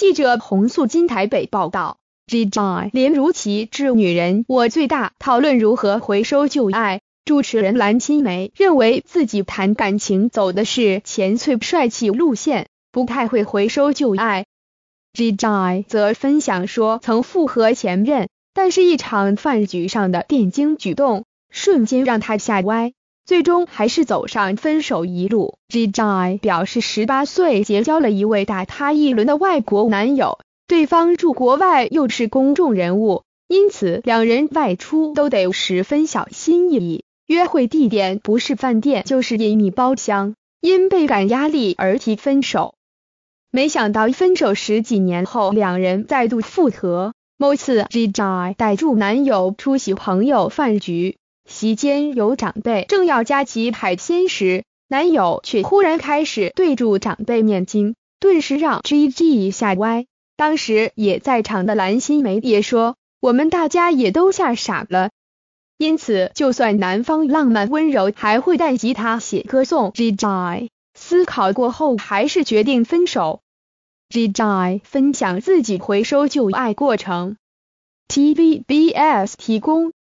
记者洪素金台北报道，林如琪致女人我最大讨论如何回收旧爱。主持人蓝心梅认为自己谈感情走的是前脆帅气路线，不太会回收旧爱。Gigi 则分享说曾复合前任，但是一场饭局上的电精举动，瞬间让他吓歪。最终还是走上分手一路。Gigi 表示，十八岁结交了一位打他一轮的外国男友，对方住国外又是公众人物，因此两人外出都得十分小心翼翼，约会地点不是饭店就是隐秘包厢。因倍感压力而提分手，没想到分手十几年后，两人再度复合。某次，Gigi 带住男友出席朋友饭局。席间有长辈正要夹起海鲜时，男友却忽然开始对住长辈念经，顿时让 Gigi 歪。当时也在场的蓝心湄也说，我们大家也都吓傻了。因此，就算男方浪漫温柔，还会弹吉他写歌颂 Gigi，思考过后还是决定分手。Gigi 分享自己回收旧爱过程。TVBS 提供。